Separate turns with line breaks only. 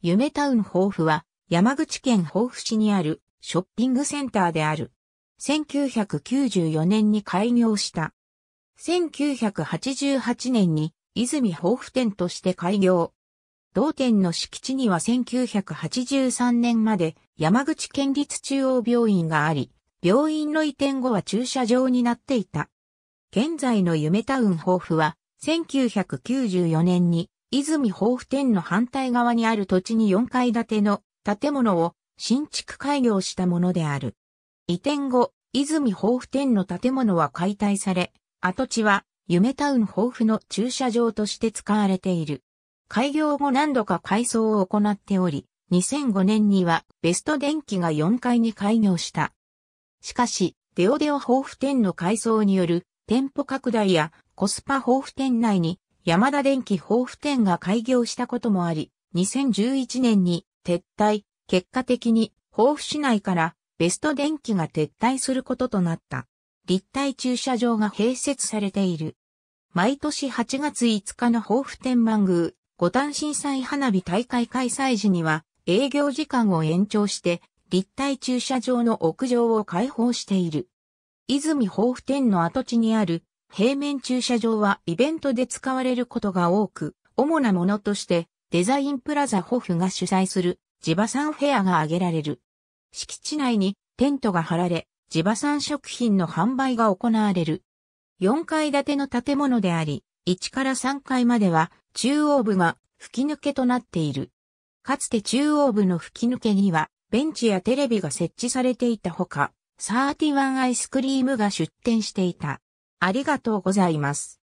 夢タウン豊富は山口県豊富市にあるショッピングセンターである。1994年に開業した。1988年に泉豊富店として開業。同店の敷地には1983年まで山口県立中央病院があり、病院の移転後は駐車場になっていた。現在の夢タウン豊富は1994年に泉豊富店の反対側にある土地に4階建ての建物を新築開業したものである。移転後、泉豊富店の建物は解体され、跡地は夢タウン豊富の駐車場として使われている。開業後何度か改装を行っており、2005年にはベスト電機が4階に開業した。しかし、デオデオ豊富店の改装による店舗拡大やコスパ豊富店内に山田電機豊富店が開業したこともあり、2011年に撤退、結果的に豊富市内からベスト電機が撤退することとなった。立体駐車場が併設されている。毎年8月5日の豊富天満宮、五反震災花火大会開催時には営業時間を延長して立体駐車場の屋上を開放している。泉豊富店の跡地にある平面駐車場はイベントで使われることが多く、主なものとして、デザインプラザホフが主催する地場産フェアが挙げられる。敷地内にテントが張られ、地場産食品の販売が行われる。4階建ての建物であり、1から3階までは中央部が吹き抜けとなっている。かつて中央部の吹き抜けには、ベンチやテレビが設置されていたほか、サーティワンアイスクリームが出店していた。ありがとうございます。